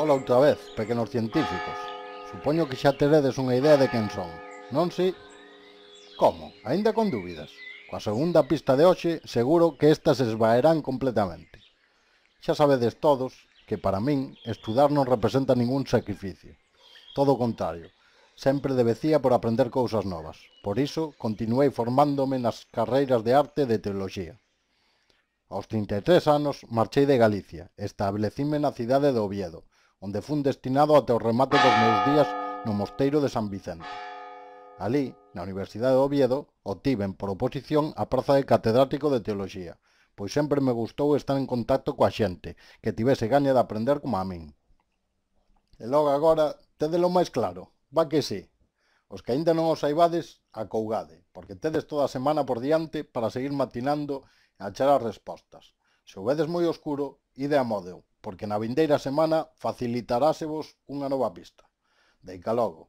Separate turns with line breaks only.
Ola outra vez, pequenos científicos. Supoño que xa teredes unha idea de quen son. Non si? Como? Ainda con dúbidas. Coa segunda pista de hoxe, seguro que estas esvaerán completamente. Xa sabedes todos que para min estudar non representa ningún sacrificio. Todo o contrario, sempre debecía por aprender cousas novas. Por iso, continuei formándome nas carreiras de arte e de teoloxía. Aos 33 anos marchei de Galicia, establecime na cidade de Oviedo, onde fun destinado até o remate dos meus días no mosteiro de San Vicente. Alí, na Universidade de Oviedo, obtiven por oposición a praza de catedrático de Teoloxía, pois sempre me gustou estar en contacto coa xente, que tivese gaña de aprender como a min. E logo agora, tedelo máis claro, va que sí. Os que aínda non os saibades, acougade, porque tedes toda a semana por diante para seguir matinando e achar as respostas. Se o vedes moi oscuro, ide a modeu porque na vindeira semana facilitarásevos unha nova pista. Deica logo.